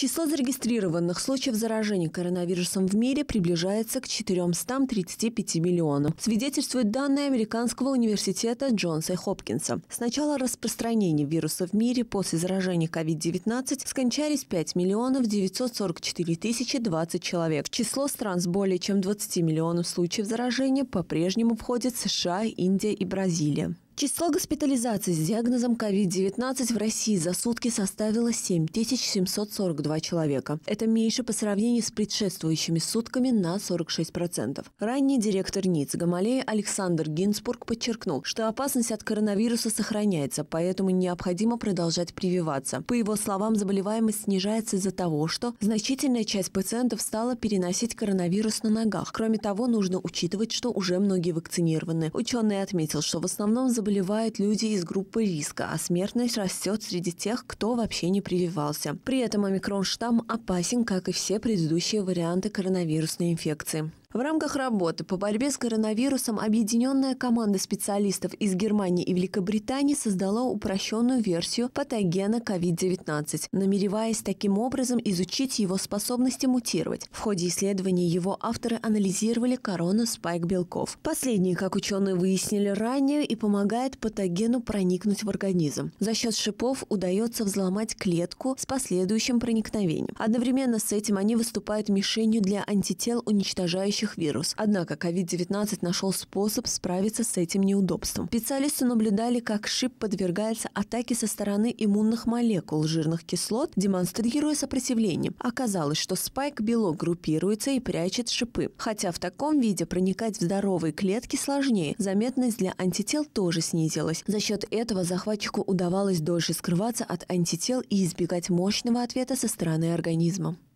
Число зарегистрированных случаев заражения коронавирусом в мире приближается к 435 миллионам, свидетельствуют данные Американского университета Джонса и Хопкинса. С начала распространения вируса в мире после заражения COVID-19 скончались 5 миллионов 944 тысячи 20 человек. В число стран с более чем 20 миллионов случаев заражения по-прежнему входят США, Индия и Бразилия. Число госпитализаций с диагнозом COVID-19 в России за сутки составило 7742 человека. Это меньше по сравнению с предшествующими сутками на 46%. Ранний директор НИЦ Гамалея Александр Гинспург подчеркнул, что опасность от коронавируса сохраняется, поэтому необходимо продолжать прививаться. По его словам, заболеваемость снижается из-за того, что значительная часть пациентов стала переносить коронавирус на ногах. Кроме того, нужно учитывать, что уже многие вакцинированы. Ученый отметил, что в основном заболеваемость заболевают люди из группы риска, а смертность растет среди тех, кто вообще не прививался. При этом омикрон-штамм опасен, как и все предыдущие варианты коронавирусной инфекции. В рамках работы по борьбе с коронавирусом объединенная команда специалистов из Германии и Великобритании создала упрощенную версию патогена COVID-19, намереваясь таким образом изучить его способности мутировать. В ходе исследований его авторы анализировали корону спайк белков. Последние, как ученые выяснили ранее, и помогает патогену проникнуть в организм. За счет шипов удается взломать клетку с последующим проникновением. Одновременно с этим они выступают мишенью для антител, уничтожающих передающих вирус. Однако COVID-19 нашел способ справиться с этим неудобством. Специалисты наблюдали, как шип подвергается атаке со стороны иммунных молекул жирных кислот, демонстрируя сопротивление. Оказалось, что спайк-белок группируется и прячет шипы. Хотя в таком виде проникать в здоровые клетки сложнее, заметность для антител тоже снизилась. За счет этого захватчику удавалось дольше скрываться от антител и избегать мощного ответа со стороны организма.